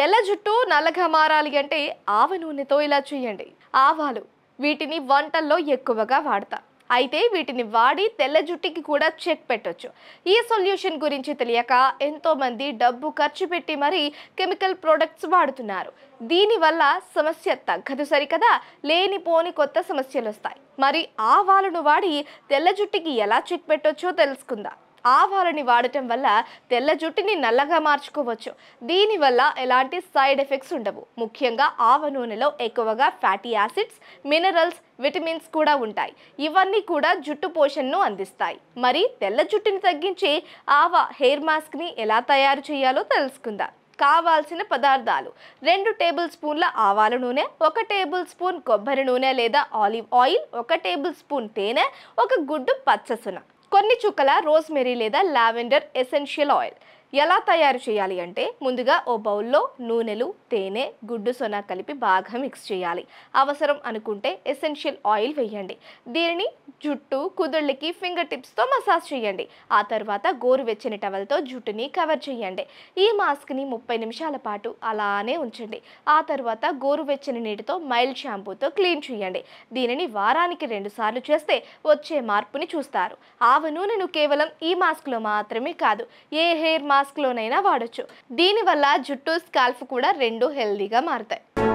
తెల్ల జుట్టు నల్లగా మారాలి అంటే ఆవ నూనెతో ఇలా చేయండి ఆవాలు వీటిని వంటల్లో ఎక్కువగా వాడతా అయితే వీటిని వాడి తెల్ల జుట్టుకి కూడా చెక్ పెట్టొచ్చు ఈ సొల్యూషన్ గురించి తెలియక ఎంతోమంది డబ్బు ఖర్చు పెట్టి మరీ కెమికల్ ప్రోడక్ట్స్ వాడుతున్నారు దీనివల్ల సమస్య తగ్గదు సరికదా లేనిపోని కొత్త సమస్యలు వస్తాయి మరి ఆవాలను వాడి తెల్ల జుట్టుకి ఎలా చెక్ పెట్టొచ్చో తెలుసుకుందాం ఆవాలని వాడటం వల్ల తెల్ల జుట్టుని నల్లగా మార్చుకోవచ్చు దీనివల్ల ఎలాంటి సైడ్ ఎఫెక్ట్స్ ఉండవు ముఖ్యంగా ఆవ నూనెలో ఎక్కువగా ఫ్యాటీ యాసిడ్స్ మినరల్స్ విటమిన్స్ కూడా ఉంటాయి ఇవన్నీ కూడా జుట్టు పోషణను అందిస్తాయి మరి తెల్ల జుట్టుని తగ్గించి ఆవ హెయిర్ మాస్క్ని ఎలా తయారు చేయాలో తెలుసుకుందాం కావాల్సిన పదార్థాలు రెండు టేబుల్ స్పూన్ల ఆవాల నూనె ఒక టేబుల్ స్పూన్ కొబ్బరి నూనె లేదా ఆలివ్ ఆయిల్ ఒక టేబుల్ స్పూన్ తేనె ఒక గుడ్డు పచ్చసున కొన్ని చుక్కల రోజ్మెరీ లేదా లావెండర్ ఎసెన్షియల్ ఆయిల్ ఎలా తయారు చేయాలి అంటే ముందుగా ఓ బౌల్లో నూనెలు తేనె గుడ్డు సొన కలిపి బాగా మిక్స్ చేయాలి అవసరం అనుకుంటే ఎసెన్షియల్ ఆయిల్ వేయండి దీనిని జుట్టు కుదుళ్ళకి ఫింగర్ టిప్స్తో మసాజ్ చేయండి ఆ తర్వాత గోరువెచ్చని టవల్తో జుట్టుని కవర్ చేయండి ఈ మాస్క్ని ముప్పై నిమిషాల పాటు అలానే ఉంచండి ఆ తర్వాత గోరువెచ్చని నీటితో మైల్డ్ షాంపూతో క్లీన్ చేయండి దీనిని వారానికి రెండుసార్లు చేస్తే వచ్చే మార్పుని చూస్తారు ఆవ నూనెను కేవలం ఈ మాస్క్లో మాత్రమే కాదు ఏ హెయిర్ మాస్క్ మాస్క్లోనైనా వాడచ్చు దీనివల్ల జుట్టు స్కాల్ఫ్ కూడా రెండు హెల్దీగా మారుతాయి